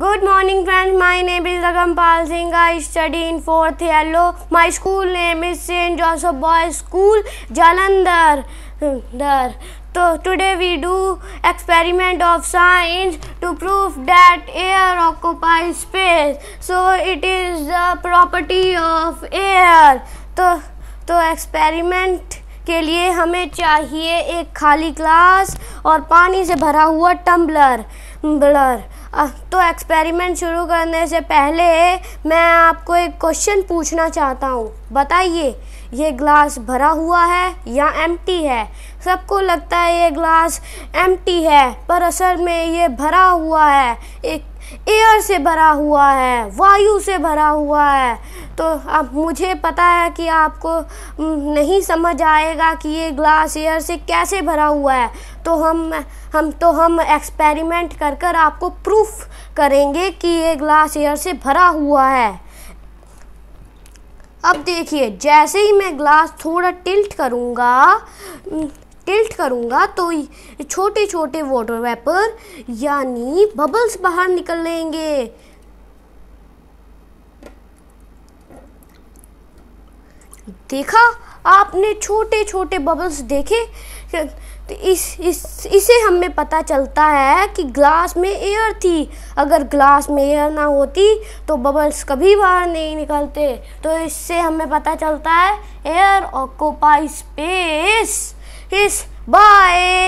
good morning friends my name is रगम Pal Singh I study in fourth hello my school name is saint Joseph boy school Jalandhar दर तो today we do experiment of science to prove that air occupy space so it is the property of air तो तो experiment के लिए हमें चाहिए एक खाली ग्लास और पानी से भरा हुआ टम्बलर ब्लर तो एक्सपेरिमेंट शुरू करने से पहले मैं आपको एक क्वेश्चन पूछना चाहता हूँ बताइए ये ग्लास भरा हुआ है या एम है सबको लगता है ये ग्लास एम है पर असल में ये भरा हुआ है एक एयर से भरा हुआ है वायु से भरा हुआ है तो अब मुझे पता है कि आपको नहीं समझ आएगा कि ये ग्लास एयर से कैसे भरा हुआ है तो हम हम तो हम एक्सपेरिमेंट कर कर आपको प्रूफ करेंगे कि ये ग्लास एयर से भरा हुआ है अब देखिए जैसे ही मैं ग्लास थोड़ा टिल्ट करूँगा टिल्ट करूँगा तो छोटे छोटे वाटर वेपर यानी बबल्स बाहर निकल लेंगे देखा आपने छोटे छोटे बबल्स देखे तो इस, इस इसे हमें पता चलता है कि ग्लास में एयर थी अगर ग्लास में एयर ना होती तो बबल्स कभी बाहर नहीं निकलते तो इससे हमें पता चलता है एयर ऑक्यूपाई स्पेस इस बाय